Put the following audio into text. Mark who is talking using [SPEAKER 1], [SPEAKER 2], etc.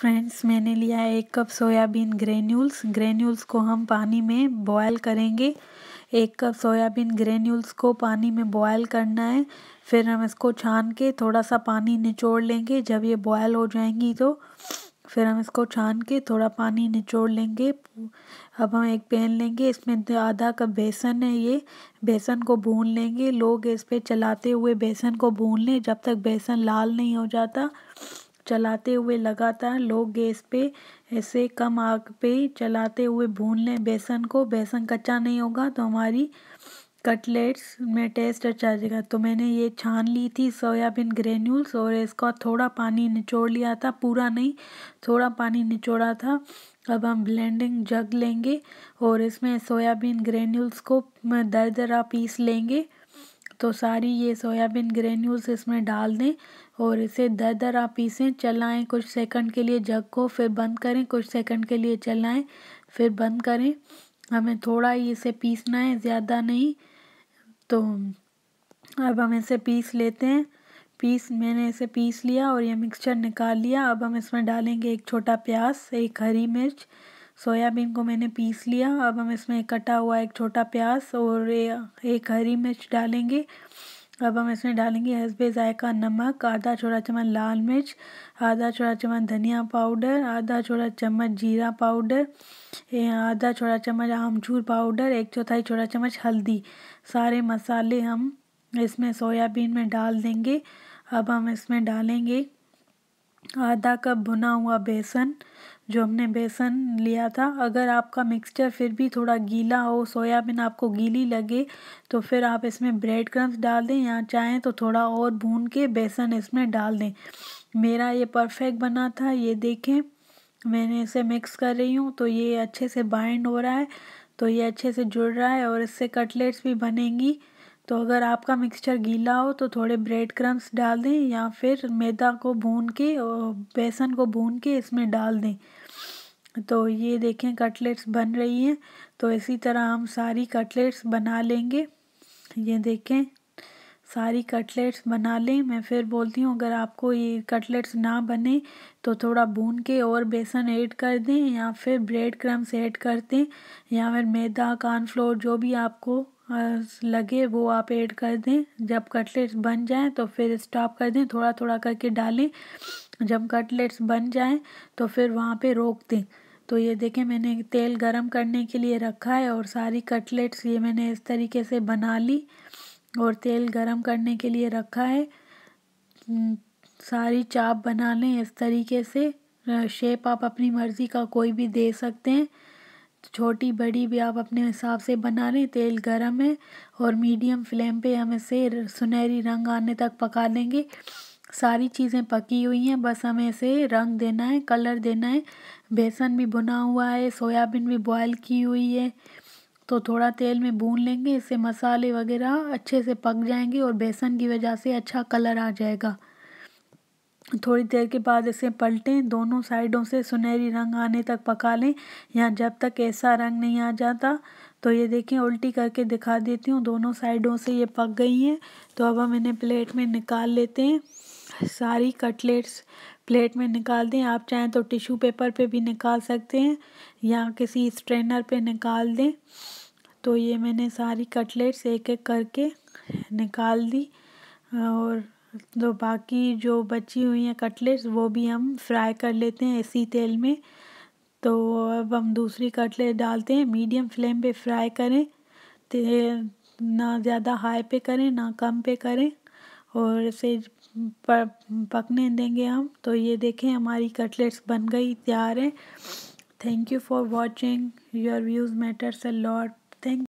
[SPEAKER 1] friends मैंने लिया है एक कप सोयाबीन ग्रेन्यूल्स ग्रेन्यूल्स को हम पानी में बॉयल करेंगे एक कप सोयाबीन ग्रेन्यूल्स को पानी में बॉयल करना है फिर हम इसको छान के थोड़ा सा पानी निचोड़ लेंगे जब ये बॉयल हो जाएंगी तो फिर हम इसको छान के थोड़ा पानी निचोड़ लेंगे अब हम एक पैन लेंगे इसमें आधा कप बेसन है ये बेसन को भून लेंगे लोग इस पर चलाते हुए बेसन को भून लें जब तक बेसन लाल नहीं हो जाता चलाते हुए लगातार लो गैस पे ऐसे कम आग पे चलाते हुए भून लें बेसन को बेसन कच्चा नहीं होगा तो हमारी कटलेट्स में टेस्ट अच्छा आ जाएगा तो मैंने ये छान ली थी सोयाबीन ग्रेन्यूल्स और इसका थोड़ा पानी निचोड़ लिया था पूरा नहीं थोड़ा पानी निचोड़ा था अब हम ब्लेंडिंग जग लेंगे और इसमें सोयाबीन ग्रेन्यूल्स को दर दरा पीस लेंगे तो सारी ये सोयाबीन ग्रेन्यूल्स इसमें डाल दें और इसे दर दर आप पीसें चलाएं कुछ सेकंड के लिए जग को फिर बंद करें कुछ सेकंड के लिए चलाएं फिर बंद करें हमें थोड़ा ही इसे पीसना है ज़्यादा नहीं तो अब हम इसे पीस लेते हैं पीस मैंने इसे पीस लिया और ये मिक्सचर निकाल लिया अब हम इसमें डालेंगे एक छोटा प्याज एक हरी मिर्च सोयाबीन को मैंने पीस लिया अब हम इसमें कटा हुआ एक छोटा प्याज और एक हरी मिर्च डालेंगे अब हम इसमें डालेंगे हसबे ज़ायका नमक आधा छोटा चम्मच लाल मिर्च आधा छोटा चम्मच धनिया पाउडर आधा छोटा चम्मच जीरा पाउडर आधा छोटा चम्मच आमचूर पाउडर एक चौथाई छोटा चम्मच हल्दी सारे मसाले हम इसमें सोयाबीन में डाल देंगे अब हम इसमें डालेंगे आधा कप भुना हुआ बेसन जो हमने बेसन लिया था अगर आपका मिक्सचर फिर भी थोड़ा गीला हो सोयाबीन आपको गीली लगे तो फिर आप इसमें ब्रेड क्रम्स डाल दें या चाहें तो थोड़ा और भून के बेसन इसमें डाल दें मेरा ये परफेक्ट बना था ये देखें मैंने इसे मिक्स कर रही हूँ तो ये अच्छे से बाइंड हो रहा है तो ये अच्छे से जुड़ रहा है और इससे कटलेट्स भी बनेंगी तो अगर आपका मिक्सचर गीला हो तो थोड़े ब्रेड क्रम्स डाल दें या फिर मैदा को भून के और बेसन को भून के इसमें डाल दें तो ये देखें कटलेट्स बन रही हैं तो इसी तरह हम सारी कटलेट्स बना लेंगे ये देखें सारी कटलेट्स बना लें मैं फिर बोलती हूँ अगर आपको ये कटलेट्स ना बने तो थोड़ा भून के और बेसन ऐड कर दें या फिर ब्रेड क्रम्स ऐड कर दें या फिर मैदा कॉर्नफ्लोर जो भी आपको लगे वो आप ऐड कर दें जब कटलेट्स बन जाएं तो फिर स्टॉप कर दें थोड़ा थोड़ा करके डालें जब कटलेट्स बन जाएं तो फिर वहाँ पे रोक दें तो ये देखें मैंने तेल गरम करने के लिए रखा है और सारी कटलेट्स ये मैंने इस तरीके से बना ली और तेल गरम करने के लिए रखा है सारी चाप बना लें इस तरीके से शेप आप अपनी मर्ज़ी का कोई भी दे सकते हैं छोटी बड़ी भी आप अपने हिसाब से बना लें तेल गर्म है और मीडियम फ्लेम पे हम इसे सुनहरी रंग आने तक पका लेंगे सारी चीज़ें पकी हुई हैं बस हमें इसे रंग देना है कलर देना है बेसन भी भुना हुआ है सोयाबीन भी बॉयल की हुई है तो थोड़ा तेल में भून लेंगे इससे मसाले वगैरह अच्छे से पक जाएंगे और बेसन की वजह से अच्छा कलर आ जाएगा थोड़ी देर के बाद इसे पलटें दोनों साइडों से सुनहरी रंग आने तक पका लें या जब तक ऐसा रंग नहीं आ जाता तो ये देखें उल्टी करके दिखा देती हूँ दोनों साइडों से ये पक गई हैं तो अब हम इन्हें प्लेट में निकाल लेते हैं सारी कटलेट्स प्लेट में निकाल दें आप चाहें तो टिश्यू पेपर पे भी निकाल सकते हैं या किसी स्ट्रेनर पे निकाल दें तो ये मैंने सारी कटलेट्स एक एक करके निकाल दी और तो बाकी जो बची हुई हैं कटलेट्स वो भी हम फ्राई कर लेते हैं इसी तेल में तो अब हम दूसरी कटलेट डालते हैं मीडियम फ्लेम पे फ्राई करें ना ज़्यादा हाई पे करें ना कम पे करें और इसे पकने देंगे हम तो ये देखें हमारी कटलेट्स बन गई तैयार है thank you for watching your views matters a lot thank